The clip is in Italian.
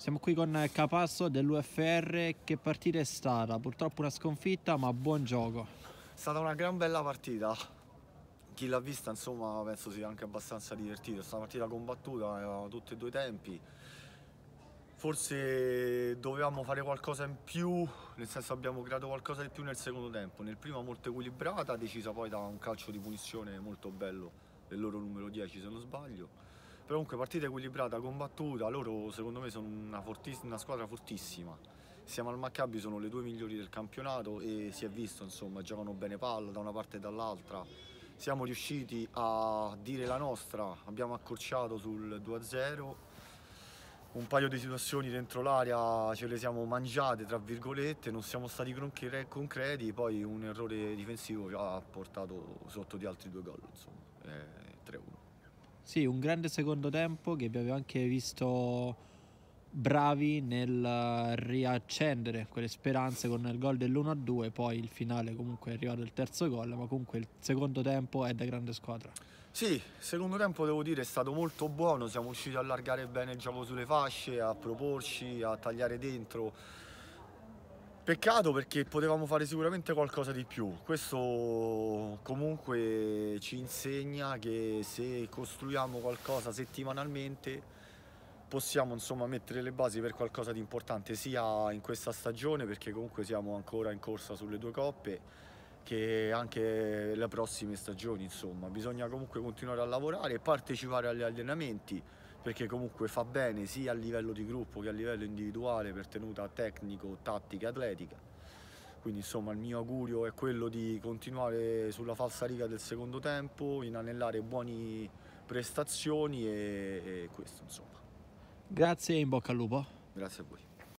Siamo qui con Capasso dell'UFR, che partita è stata? Purtroppo una sconfitta ma buon gioco. È stata una gran bella partita, chi l'ha vista insomma penso sia anche abbastanza divertito, è stata una partita combattuta, erano tutti e due i tempi, forse dovevamo fare qualcosa in più, nel senso abbiamo creato qualcosa di più nel secondo tempo, nel primo molto equilibrata, decisa poi da un calcio di punizione molto bello del loro numero 10 se non sbaglio, però comunque partita equilibrata, combattuta, loro secondo me sono una, una squadra fortissima. Siamo al Maccabi, sono le due migliori del campionato e si è visto, insomma, giocano bene palla da una parte e dall'altra. Siamo riusciti a dire la nostra, abbiamo accorciato sul 2-0, un paio di situazioni dentro l'area ce le siamo mangiate, tra virgolette, non siamo stati concreti, poi un errore difensivo ha portato sotto di altri due gol, insomma, 3-1. Eh, sì, un grande secondo tempo che vi avevo anche visto bravi nel eh, riaccendere quelle speranze con il gol dell'1-2, poi il finale comunque è arrivato il terzo gol, ma comunque il secondo tempo è da grande squadra. Sì, secondo tempo devo dire è stato molto buono, siamo riusciti a allargare bene il gioco sulle fasce, a proporci, a tagliare dentro Peccato perché potevamo fare sicuramente qualcosa di più. Questo comunque ci insegna che se costruiamo qualcosa settimanalmente possiamo insomma mettere le basi per qualcosa di importante sia in questa stagione perché comunque siamo ancora in corsa sulle due coppe che anche le prossime stagioni insomma bisogna comunque continuare a lavorare e partecipare agli allenamenti perché comunque fa bene sia a livello di gruppo che a livello individuale per tenuta tecnico, tattica, atletica. Quindi insomma il mio augurio è quello di continuare sulla falsa riga del secondo tempo, inanellare buone prestazioni e, e questo insomma. Grazie e in bocca al lupo. Grazie a voi.